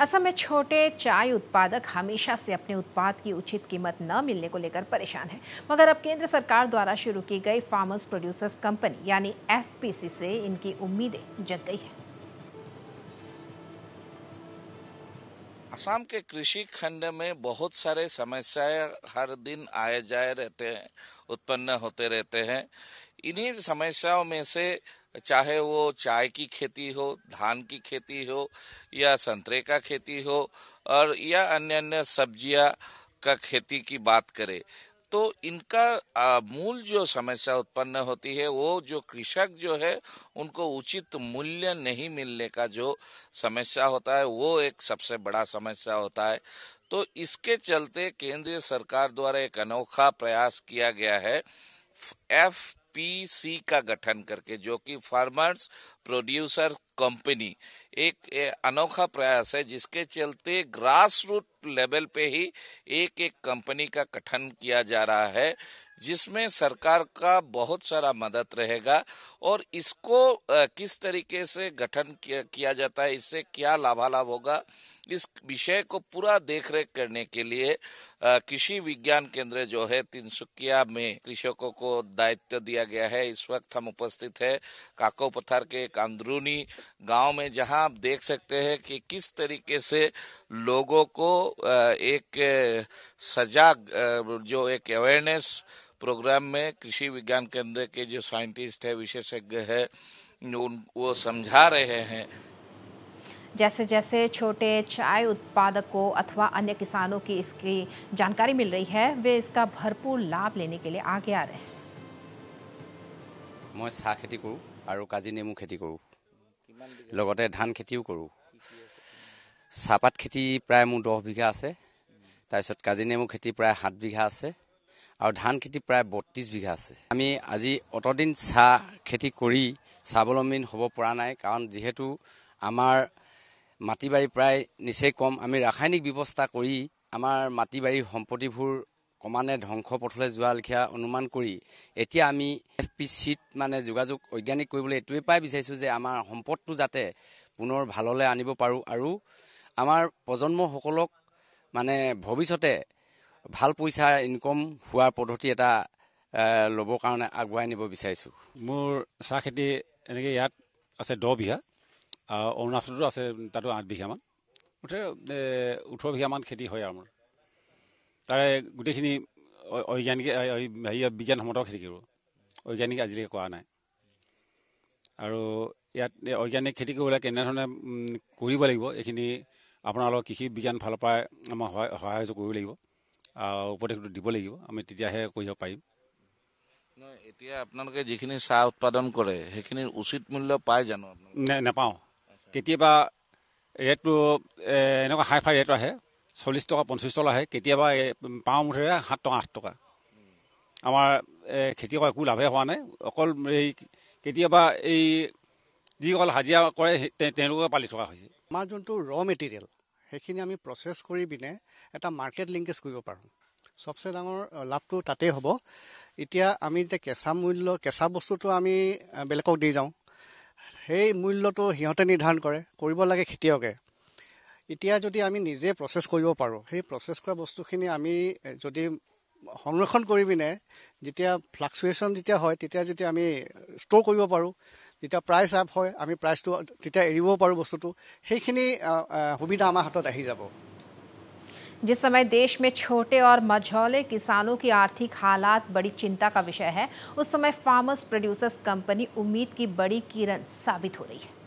असम में छोटे चाय उत्पादक हमेशा से अपने उत्पाद की उचित कीमत न मिलने को लेकर परेशान है मगर अब केंद्र सरकार द्वारा शुरू की गई फार्मर्स प्रोड्यूसर्स कंपनी यानी एफ से इनकी उम्मीदें जग गई है असम के कृषि खंड में बहुत सारे समस्याएं हर दिन आए जाए रहते हैं उत्पन्न होते रहते हैं इन्हीं समस्याओं में से चाहे वो चाय की खेती हो धान की खेती हो या संतरे का खेती हो और या अन्य अन्य सब्जियां का खेती की बात करें तो इनका मूल जो समस्या उत्पन्न होती है वो जो कृषक जो है उनको उचित मूल्य नहीं मिलने का जो समस्या होता है वो एक सबसे बड़ा समस्या होता है तो इसके चलते केंद्रीय सरकार द्वारा एक अनोखा प्रयास किया गया है एफ पीसी का गठन करके जो कि फार्मर्स प्रोड्यूसर कंपनी एक अनोखा प्रयास है जिसके चलते ग्रास रूट लेवल पे ही एक एक कंपनी का गठन किया जा रहा है जिसमें सरकार का बहुत सारा मदद रहेगा और इसको किस तरीके से गठन किया जाता है इससे क्या लाभालाभ होगा इस विषय को पूरा देख रेख करने के लिए कृषि विज्ञान केंद्र जो है तिनसुकिया में कृषकों को दायित्व दिया गया है इस वक्त हम उपस्थित है काको पथार के एक अंदरूनी गांव में जहां आप देख सकते हैं कि किस तरीके से लोगों को एक सजाग जो एक अवेयरनेस प्रोग्राम में कृषि विज्ञान केंद्र के जो साइंटिस्ट है विशेषज्ञ है उन वो समझा रहे हैं जैसे जैसे छोटे चाय उत्पादकों अथवा अन्य किसानों की इसकी जानकारी मिल रही है वे इसका भरपूर लाभ लेने के लिए आगे आ रहे हैं मैं चाह खेती करूँ कजी नेमू खेती करूँ धान खेती करूँ चाहपात खेती प्राय मोर दस विघा आए तार कजी नेमू खेती प्राय सत और धान खेती प्राय बत्रीस विघा आए आम आज अतदिन चाह खेती स्वलम्बीन हम पर ना कारण जीतु आमार মাটি বাৰী প্ৰায় নিচেই কম আমি ৰাসায়নিক ব্যৱস্থা কৰি আমাৰ মাটি বাৰীৰ সম্পত্তিবোৰ ক্ৰমান্বয়ে পথলৈ যোৱা লেখীয়া অনুমান কৰি এতিয়া আমি এফ পি চিত মানে যোগাযোগ বৈজ্ঞানিক কৰিবলৈ এইটোৱে পাই বিচাৰিছোঁ যে আমাৰ সম্পদটো যাতে পুনৰ ভাললৈ আনিব পাৰোঁ আৰু আমাৰ প্ৰজন্মসকলক মানে ভৱিষ্যতে ভাল পইচা ইনকম হোৱাৰ পদ্ধতি এটা ল'বৰ কাৰণে আগুৱাই নিব বিচাৰিছোঁ মোৰ চাহ খেতি এনেকৈ ইয়াত আছে দহ বিঘা অৰুণাচলতো আছে তাতো আঠ বিঘামান মুঠতে ওঠৰ বিঘামান খেতি হয় আৰু মোৰ তাৰে গোটেইখিনি অৰ্গেনিক হেৰি বিজ্ঞানসম্মত খেতি কৰিব অৰ্গেনিক আজিলৈকে কৰা নাই আৰু ইয়াত অৰ্গেনিক খেতি কৰিবলৈ কেনেধৰণে কৰিব লাগিব এইখিনি আপোনালোকৰ কৃষি বিজ্ঞান ফালৰ পৰাই আমাৰ সহায় সহায় কৰিব লাগিব উপদেশটো দিব লাগিব আমি তেতিয়াহে কৰিব পাৰিম নহয় এতিয়া আপোনালোকে যিখিনি চাহ উৎপাদন কৰে সেইখিনি উচিত মূল্য পায় জানো নাপাওঁ কেতিয়াবা ৰেটটো এনেকুৱা হাই ফাই ৰেট আহে চল্লিছ টকা পঞ্চল্লিছ টকা আহে কেতিয়াবা পাওঁ মুঠেৰে সাত টকা আঠ টকা আমাৰ খেতিয়কৰ একো লাভেই হোৱা নাই অকল এই কেতিয়াবা এই যিসকল হাজিৰা কৰে তেওঁলোকে পালি থকা হৈছে আমাৰ যোনটো ৰ মেটেৰিয়েল সেইখিনি আমি প্ৰচেছ কৰি পিনে এটা মাৰ্কেট লিংকেজ কৰিব পাৰোঁ চবচে ডাঙৰ লাভটো তাতেই হ'ব এতিয়া আমি যে কেঁচা মূল্য কেঁচা বস্তুটো আমি বেলেগক দি যাওঁ সেই মূল্যটো সিহঁতে নিৰ্ধাৰণ কৰে কৰিব লাগে খেতিয়কে এতিয়া যদি আমি নিজে প্ৰচেছ কৰিব পাৰোঁ সেই প্ৰচেছ কৰা বস্তুখিনি আমি যদি সংৰক্ষণ কৰি পিনে যেতিয়া ফ্লাকচুৱেশ্যন যেতিয়া হয় তেতিয়া যদি আমি ষ্ট'ৰ কৰিব পাৰোঁ যেতিয়া প্ৰাইচ আপ হয় আমি প্ৰাইচটো তেতিয়া এৰিব পাৰোঁ বস্তুটো সেইখিনি সুবিধা আমাৰ হাতত আহি যাব जिस समय देश में छोटे और मझौले किसानों की आर्थिक हालात बड़ी चिंता का विषय है उस समय फार्मर्स प्रोड्यूसर्स कंपनी उम्मीद की बड़ी किरण साबित हो रही है